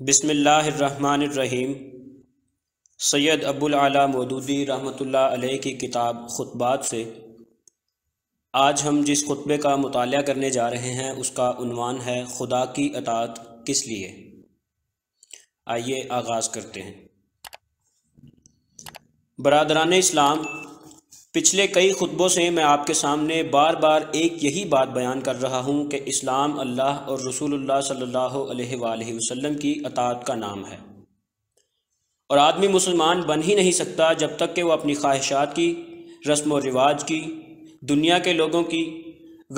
बिसमीम सैयद अबुल आला मौदूदी रहमतुल्लाह अलैह की किताब ख़ुतबात से आज हम जिस खुतबे का मुताल करने जा रहे हैं उसका उनवान है खुदा की अतात किस लिए आइए आगाज़ करते हैं बरदरान इस्लाम पिछले कई खुतबों से मैं आपके सामने बार बार एक यही बात बयान कर रहा हूँ कि इस्लाम अल्लाह और रसूलुल्लाह सल्लल्लाहु अलैहि वसल्लम की अतात का नाम है और आदमी मुसलमान बन ही नहीं सकता जब तक कि वह अपनी ख्वाहिशात की रस्म व रिवाज की दुनिया के लोगों की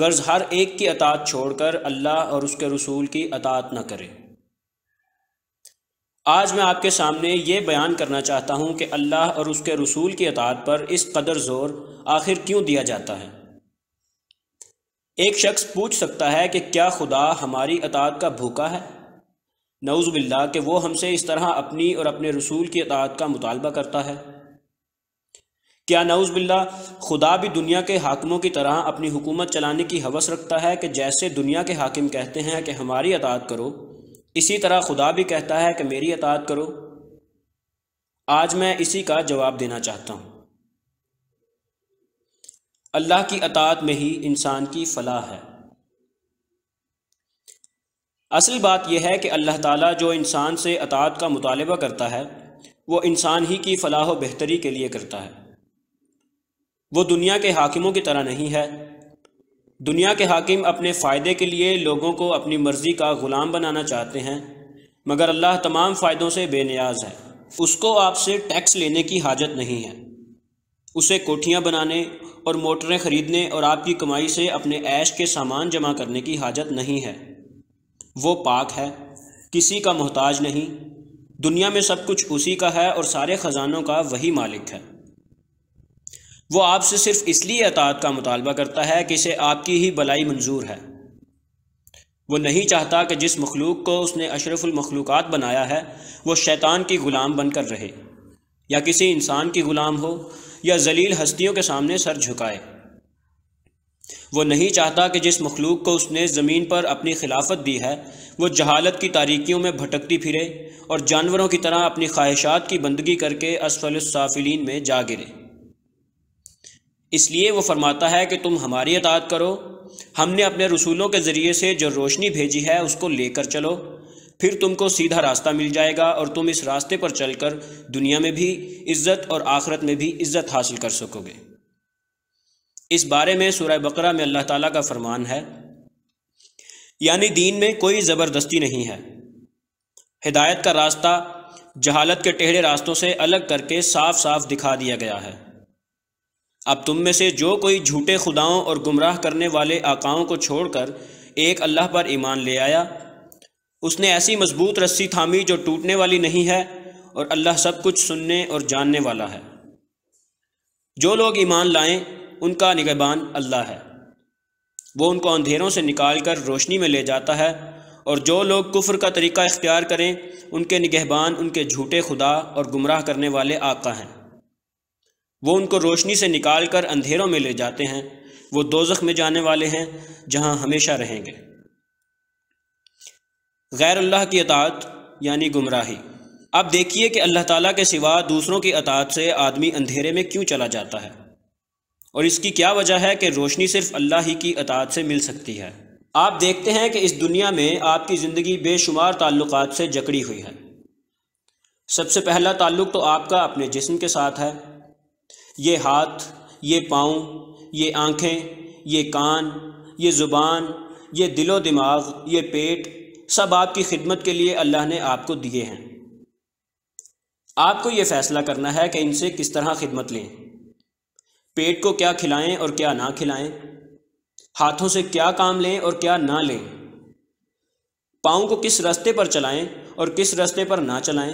गर्ज हर एक की अतात छोड़कर अल्लाह और उसके रसूल की अतात न करे आज मैं आपके सामने ये बयान करना चाहता हूँ कि अल्लाह और उसके रसूल की अतात पर इस कदर ज़ोर आखिर क्यों दिया जाता है एक शख्स पूछ सकता है कि क्या खुदा हमारी अतात का भूखा है नऊज़ बिल्ला कि वो हमसे इस तरह अपनी और अपने रसूल की अतात का मुतालबा करता है क्या नऊज़ बिल्ला खुदा भी दुनिया के हाकमों की तरह अपनी हुकूमत चलाने की हवस रखता है कि जैसे दुनिया के हाकिम कहते हैं कि हमारी अतात करो इसी तरह खुदा भी कहता है कि मेरी अतात करो आज मैं इसी का जवाब देना चाहता हूँ अल्लाह की अतात में ही इंसान की फलाह है असल बात यह है कि अल्लाह ताला जो इंसान से अतात का मुतालबा करता है वो इंसान ही की फलाह बेहतरी के लिए करता है वो दुनिया के हाकिमों की तरह नहीं है दुनिया के हाकिम अपने फ़ायदे के लिए लोगों को अपनी मर्ज़ी का ग़ुलाम बनाना चाहते हैं मगर अल्लाह तमाम फ़ायदों से बेनियाज है उसको आपसे टैक्स लेने की हाजत नहीं है उसे कोठियाँ बनाने और मोटरें ख़रीदने और आपकी कमाई से अपने ऐश के सामान जमा करने की हाजत नहीं है वो पाक है किसी का मोहताज नहीं दुनिया में सब कुछ उसी का है और सारे ख़जानों का वही मालिक है वो आपसे सिर्फ इसलिए अतात का मुतालबा करता है कि इसे आपकी ही भलाई मंजूर है वो नहीं चाहता कि जिस मखलूक को उसने अशरफुलमखलूक़ बनाया है वह शैतान की ग़ुलाम बनकर रहे या किसी इंसान की ग़ुलाम हो या जलील हस्तियों के सामने सर झुकाए वो नहीं चाहता कि जिस मखलूक को उसने ज़मीन पर अपनी खिलाफत दी है वो जहालत की तारीकियों में भटकती फिरे और जानवरों की तरह अपनी ख्वाहिशात की बंदगी करके असफलसाफिलीन में जा गिरे इसलिए वो फरमाता है कि तुम हमारी अतात करो हमने अपने रसूलों के ज़रिए से जो रोशनी भेजी है उसको लेकर चलो फिर तुमको सीधा रास्ता मिल जाएगा और तुम इस रास्ते पर चलकर दुनिया में भी इज़्ज़त और आखरत में भी इज़्ज़त हासिल कर सकोगे इस बारे में सूरह बकरा में अल्लाह ताला का फरमान है यानी दीन में कोई ज़बरदस्ती नहीं है हिदायत का रास्ता जहालत के टेढ़े रास्तों से अलग करके साफ साफ दिखा दिया गया है अब तुम में से जो कोई झूठे खुदाओं और गुमराह करने वाले आकाओं को छोड़कर एक अल्लाह पर ईमान ले आया उसने ऐसी मजबूत रस्सी थामी जो टूटने वाली नहीं है और अल्लाह सब कुछ सुनने और जानने वाला है जो लोग ईमान लाएं उनका निगहबान अल्लाह है वो उनको अंधेरों से निकाल कर रोशनी में ले जाता है और जो लोग कुफ्र का तरीका इख्तियार करें उनके निगहबान उनके झूठे खुदा और गुमराह करने वाले आका हैं वो उनको रोशनी से निकाल कर अंधेरों में ले जाते हैं वो दोजख में जाने वाले हैं जहाँ हमेशा रहेंगे गैर अल्लाह की अतात यानी गुमराही आप देखिए कि अल्लाह ताला के सिवा दूसरों की अतात से आदमी अंधेरे में क्यों चला जाता है और इसकी क्या वजह है कि रोशनी सिर्फ अल्लाह ही की अतात से मिल सकती है आप देखते हैं कि इस दुनिया में आपकी ज़िंदगी बेशुमार ताल्लुकात से जकड़ी हुई है सबसे पहला ताल्लुक तो आपका अपने जिसम के साथ है ये हाथ ये पाँव ये आँखें ये कान ये ज़ुबान ये दिलो दिमाग ये पेट सब आपकी खिदमत के लिए अल्लाह ने आपको दिए हैं आपको ये फ़ैसला करना है कि इनसे किस तरह खिदमत लें पेट को क्या खिलाएं और क्या ना खिलाएं हाथों से क्या काम लें और क्या ना लें पाँव को किस रास्ते पर चलाएं और किस रास्ते पर ना चलाएं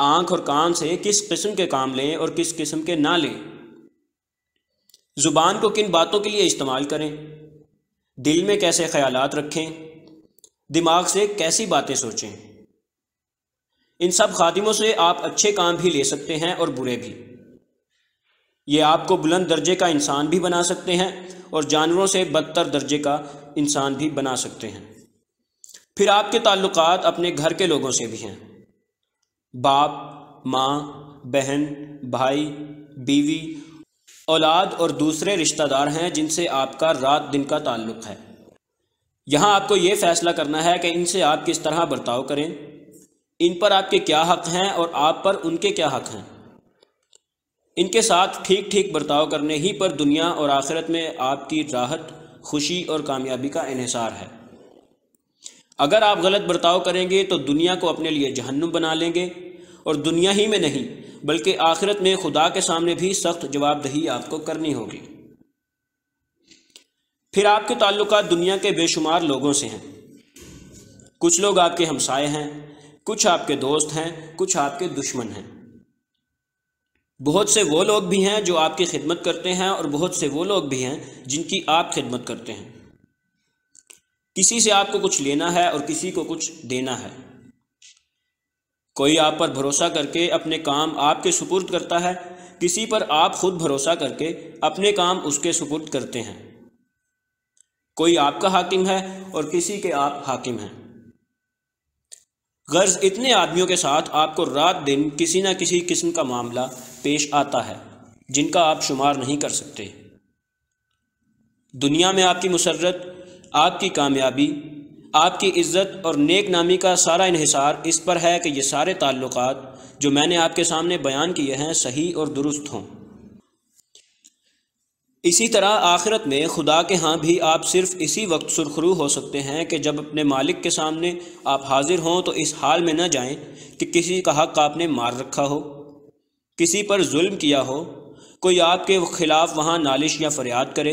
आंख और कान से किस किस्म के काम लें और किस किस्म के ना लें ज़ुबान को किन बातों के लिए इस्तेमाल करें दिल में कैसे ख्याल रखें दिमाग से कैसी बातें सोचें इन सब खादिमों से आप अच्छे काम भी ले सकते हैं और बुरे भी ये आपको बुलंद दर्जे का इंसान भी बना सकते हैं और जानवरों से बदतर दर्जे का इंसान भी बना सकते हैं फिर आपके ताल्लुकात अपने घर के लोगों से भी हैं बाप माँ बहन भाई बीवी औलाद और दूसरे रिश्तेदार हैं जिनसे आपका रात दिन का ताल्लुक है यहाँ आपको ये फैसला करना है कि इनसे आप किस तरह बर्ताव करें इन पर आपके क्या हक हैं और आप पर उनके क्या हक हैं इनके साथ ठीक ठीक बर्ताव करने ही पर दुनिया और आखिरत में आपकी राहत खुशी और कामयाबी का इहसार है अगर आप गलत बर्ताव करेंगे तो दुनिया को अपने लिए जहन्नुम बना लेंगे और दुनिया ही में नहीं बल्कि आखिरत में खुदा के सामने भी सख्त जवाबदही आपको करनी होगी फिर आपके ताल्लुक दुनिया के बेशुमार लोगों से हैं कुछ लोग आपके हमसाए हैं कुछ आपके दोस्त हैं कुछ आपके दुश्मन हैं बहुत से वो लोग भी हैं जो आपकी खिदमत करते हैं और बहुत से वो लोग भी हैं जिनकी आप खिदमत करते हैं किसी से आपको कुछ लेना है और किसी को कुछ देना है कोई आप पर भरोसा करके अपने काम आपके सुपुर्द करता है किसी पर आप खुद भरोसा करके अपने काम उसके सुपुर्द करते हैं कोई आपका हाकिम है और किसी के आप हाकिम हैं गर्ज इतने आदमियों के साथ आपको रात दिन किसी ना किसी किस्म का मामला पेश आता है जिनका आप शुमार नहीं कर सकते दुनिया में आपकी मुसरत आपकी कामयाबी आपकी इज़्ज़त और नेक नामी का सारा इहिसार इस पर है कि ये सारे ताल्लुक जो मैंने आपके सामने बयान किए हैं सही और दुरुस्त हों इसी तरह आखिरत में खुदा के हाँ भी आप सिर्फ इसी वक्त सुरखरू हो सकते हैं कि जब अपने मालिक के सामने आप हाजिर हों तो इस हाल में न जाएं कि किसी का हक आपने मार रखा हो किसी पर जुल्म किया हो कोई आपके खिलाफ वहाँ नालिश या फरियाद करे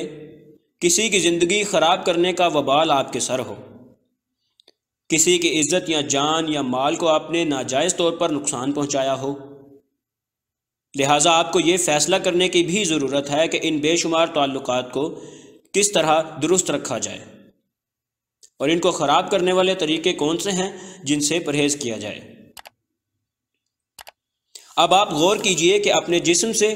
किसी की ज़िंदगी ख़राब करने का वबाल आपके सर हो किसी की इज़्ज़त या जान या माल को आपने नाजायज़ तौर पर नुकसान पहुंचाया हो लिहाजा आपको ये फ़ैसला करने की भी ज़रूरत है कि इन बेशुमार ताल्लुक़ को किस तरह दुरुस्त रखा जाए और इनको ख़राब करने वाले तरीके कौन से हैं जिनसे परहेज़ किया जाए अब आप गौर कीजिए कि अपने जिसम से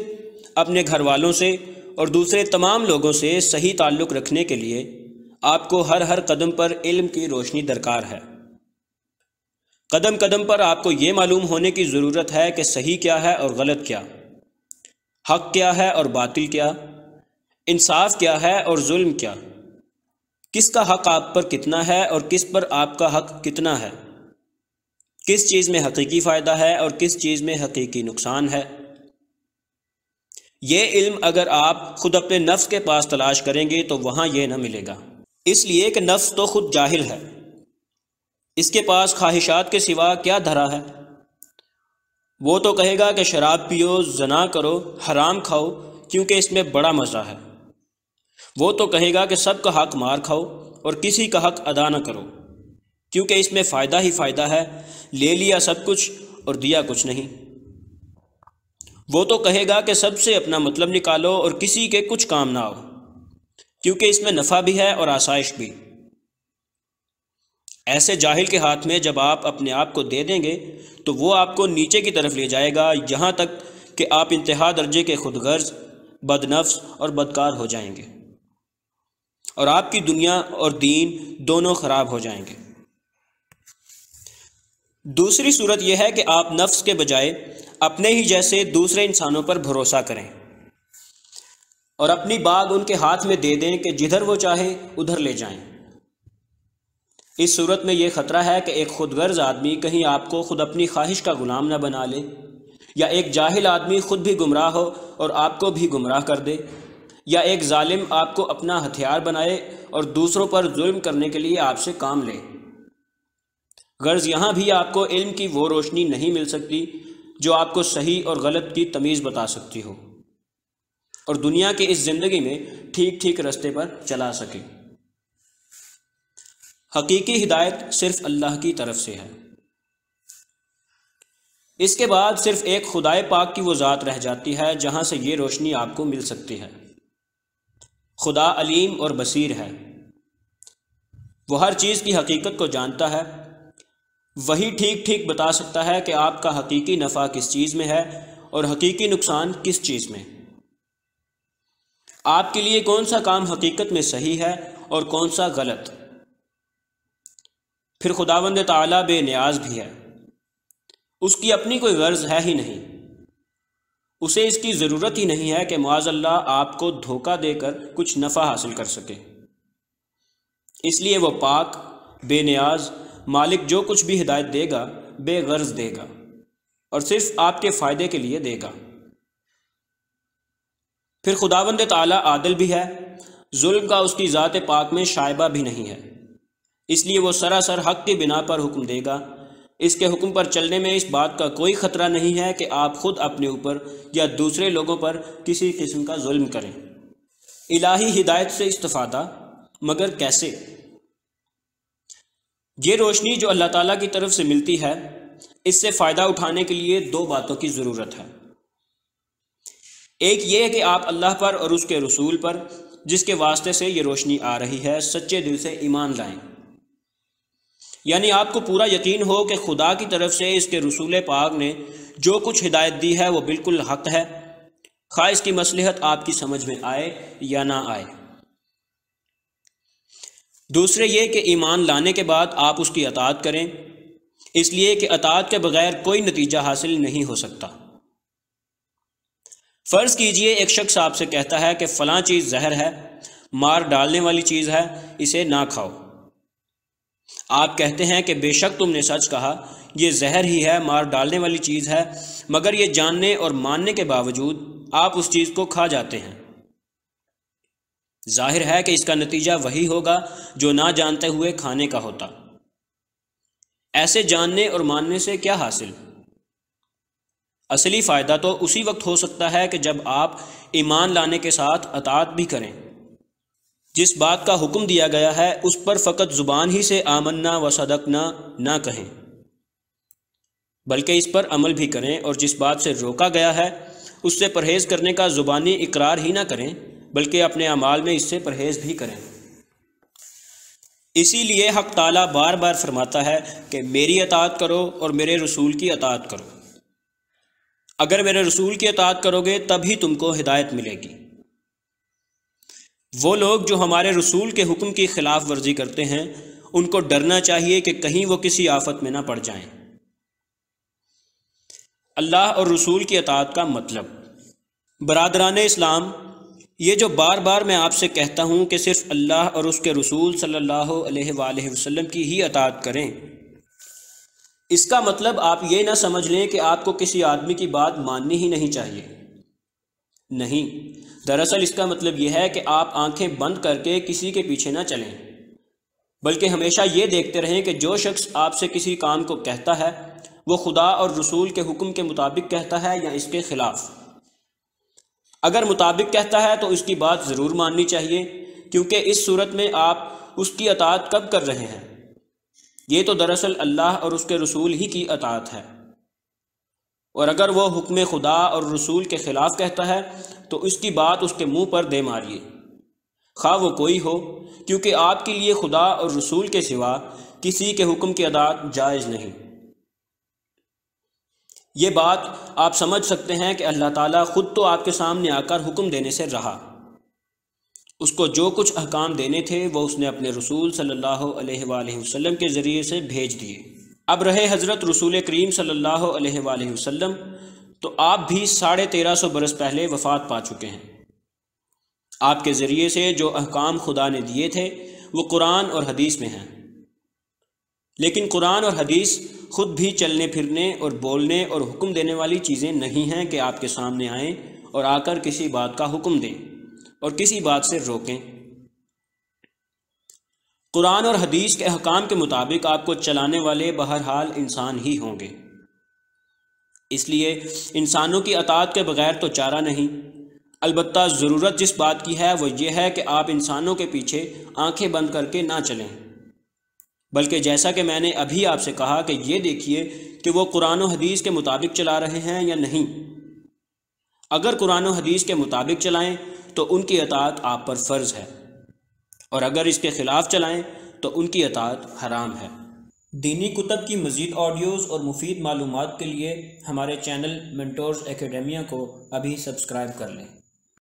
अपने घर वालों से और दूसरे तमाम लोगों से सही ताल्लुक़ रखने के लिए आपको हर हर कदम पर इल्म की रोशनी दरकार है कदम कदम पर आपको ये मालूम होने की ज़रूरत है कि सही क्या है और गलत क्या हक क्या है और बातिल क्या इंसाफ क्या है और जुल्म क्या किसका हक आप पर कितना है और किस पर आपका हक कितना है किस चीज़ में हकीकी फ़ायदा है और किस चीज़ में हकीकी नुकसान है ये इल्म अगर आप खुद अपने नफ्स के पास तलाश करेंगे तो वहाँ यह ना मिलेगा इसलिए कि नफ्स तो खुद जाहिल है इसके पास ख्वाहिशात के सिवा क्या धरा है वो तो कहेगा कि शराब पियो जना करो हराम खाओ क्योंकि इसमें बड़ा मज़ा है वो तो कहेगा कि सब का हक मार खाओ और किसी का हक अदा ना करो क्योंकि इसमें फ़ायदा ही फ़ायदा है ले लिया सब कुछ और दिया कुछ नहीं वो तो कहेगा कि सबसे अपना मतलब निकालो और किसी के कुछ काम ना हो क्योंकि इसमें नफ़ा भी है और आसाइश भी ऐसे जाहिल के हाथ में जब आप अपने आप को दे देंगे तो वो आपको नीचे की तरफ ले जाएगा यहाँ तक कि आप इंतहा दर्जे के खुदगर्ज बदनफ्स और बदकार हो जाएंगे और आपकी दुनिया और दीन दोनों ख़राब हो जाएंगे दूसरी सूरत यह है कि आप नफ्स के बजाय अपने ही जैसे दूसरे इंसानों पर भरोसा करें और अपनी बाग उनके हाथ में दे दें कि जिधर वो चाहे उधर ले जाएं। इस सूरत में यह ख़तरा है कि एक खुदगर्ज आदमी कहीं आपको खुद अपनी ख्वाहिश का ग़ुलाम न बना ले या एक जाहिल आदमी खुद भी गुमराह हो और आपको भी गुमराह कर दे या एक ालिम आपको अपना हथियार बनाए और दूसरों पर जुल्म करने के लिए आपसे काम ले गर्ज यहाँ भी आपको इल्म की वो रोशनी नहीं मिल सकती जो आपको सही और गलत की तमीज़ बता सकती हो और दुनिया के इस ज़िंदगी में ठीक ठीक रास्ते पर चला सके हकीकी हिदायत सिर्फ अल्लाह की तरफ से है इसके बाद सिर्फ एक खुदाए पाक की वो ज़ात रह जाती है जहाँ से ये रोशनी आपको मिल सकती है खुदा अलीम और बसीर है वो हर चीज़ की हकीकत को जानता है वही ठीक ठीक बता सकता है कि आपका हकीकी नफ़ा किस चीज़ में है और हकीकी नुकसान किस चीज़ में आपके लिए कौन सा काम हकीकत में सही है और कौन सा गलत फिर खुदावंद ताला बेनियाज भी है उसकी अपनी कोई गर्ज है ही नहीं उसे इसकी ज़रूरत ही नहीं है कि माजल्ला आपको धोखा देकर कुछ नफ़ा हासिल कर सके इसलिए वह पाक बेनियाज मालिक जो कुछ भी हिदायत देगा बेगर्ज देगा और सिर्फ आपके फ़ायदे के लिए देगा फिर खुदावंद ताला आदिल भी है जुल्म का उसकी ज़ात पाक में शायबा भी नहीं है इसलिए वो सरासर हक की बिना पर हुक्म देगा इसके हुक्म पर चलने में इस बात का कोई ख़तरा नहीं है कि आप खुद अपने ऊपर या दूसरे लोगों पर किसी किस्म का जुल्म करें इलाही हिदायत से इस्तफ़ादा मगर कैसे ये रोशनी जो अल्लाह ताला की तरफ से मिलती है इससे फ़ायदा उठाने के लिए दो बातों की ज़रूरत है एक ये है कि आप अल्लाह पर और उसके रसूल पर जिसके वास्ते से ये रोशनी आ रही है सच्चे दिल से ईमान लाएं यानी आपको पूरा यकीन हो कि खुदा की तरफ से इसके रसूल पाक ने जो कुछ हिदायत दी है वो बिल्कुल हक है खा इसकी मसलहत आपकी समझ में आए या ना आए दूसरे ये कि ईमान लाने के बाद आप उसकी अतात करें इसलिए कि अतात के बगैर कोई नतीजा हासिल नहीं हो सकता फ़र्ज़ कीजिए एक शख्स आपसे कहता है कि फ़लाँ चीज़ जहर है मार डालने वाली चीज़ है इसे ना खाओ आप कहते हैं कि बेशक तुमने सच कहा यह जहर ही है मार डालने वाली चीज़ है मगर यह जानने और मानने के बावजूद आप उस चीज़ को खा जाते हैं जाहिर है कि इसका नतीजा वही होगा जो ना जानते हुए खाने का होता ऐसे जानने और मानने से क्या हासिल असली फ़ायदा तो उसी वक्त हो सकता है कि जब आप ईमान लाने के साथ अतात भी करें जिस बात का हुक्म दिया गया है उस पर फ़कत ज़ुबान ही से आमन्ना व सदकना ना कहें बल्कि इस पर अमल भी करें और जिस बात से रोका गया है उससे परहेज़ करने का ज़ुबानी इकरार ही ना करें बल्कि अपने अमाल में इससे परहेज़ भी करें इसीलिए हक ताला बार बार फरमाता है कि मेरी अतात करो और मेरे रसूल की अतात करो अगर मेरे रसूल की अतात करोगे तभी तुमको हिदायत मिलेगी वो लोग जो हमारे रसूल के हुक्म की खिलाफ वर्जी करते हैं उनको डरना चाहिए कि कहीं वो किसी आफत में ना पड़ जाएं। अल्लाह और रसूल की अतात का मतलब बरदरान इस्लाम ये जो बार बार मैं आपसे कहता हूँ कि सिर्फ अल्लाह और उसके रसूल सल्लल्लाहु अलैहि वसल्लम की ही अतात करें इसका मतलब आप ये ना समझ लें कि आपको किसी आदमी की बात माननी ही नहीं चाहिए नहीं दरअसल इसका मतलब यह है कि आप आंखें बंद करके किसी के पीछे ना चलें बल्कि हमेशा ये देखते रहें कि जो शख्स आपसे किसी काम को कहता है वो खुदा और रसूल के हुक्म के मुताबिक कहता है या इसके ख़िलाफ़ अगर मुताबिक कहता है तो उसकी बात ज़रूर माननी चाहिए क्योंकि इस सूरत में आप उसकी अतात कब कर रहे हैं ये तो दरअसल अल्लाह और उसके रसूल ही की अतात है और अगर वह हुक्म खुदा और रसूल के ख़िलाफ़ कहता है तो उसकी बात उसके मुंह पर दे मारिए खा वो कोई हो क्योंकि आपके लिए खुदा और रसूल के सिवा किसी के हुक्म की अदात जायज़ नहीं ये बात आप समझ सकते हैं कि अल्लाह ताला ख़ुद तो आपके सामने आकर हुक्म देने से रहा उसको जो कुछ अहकाम देने थे वह उसने अपने रसूल सल्लल्लाहु अलैहि वसल्लम के ज़रिए से भेज दिए अब रहे हज़रत रसूल करीम सल्लल्लाहु अलैहि वसल्लम तो आप भी साढ़े तेरह सौ बरस पहले वफ़ात पा चुके हैं आपके ज़रिए से जो अहकाम खुदा ने दिए थे वो कुरान और हदीस में हैं लेकिन कुरान और हदीस खुद भी चलने फिरने और बोलने और हुक्म देने वाली चीज़ें नहीं हैं कि आपके सामने आएँ और आकर किसी बात का हुक्म दें और किसी बात से रोकें कुरान और हदीस के अहकाम के मुताबिक आपको चलाने वाले बहरहाल इंसान ही होंगे इसलिए इंसानों की अतात के बगैर तो चारा नहीं अलबत् ज़रूरत जिस बात की है वह यह है कि आप इंसानों के पीछे आंखें बंद करके ना चलें बल्कि जैसा कि मैंने अभी आपसे कहा कि ये देखिए कि वो कुरान हदीस के मुताबिक चला रहे हैं या नहीं अगर कुरान हदीस के मुताबिक चलाएं तो उनकी अतात आप पर फ़र्ज़ है और अगर इसके ख़िलाफ़ चलाएं तो उनकी अतात हराम है दीनी कुतब की मज़ीद ऑडियोज़ और मुफीद मालूम के लिए हमारे चैनल मेंटोर्स एकेडमिया को अभी सब्सक्राइब कर लें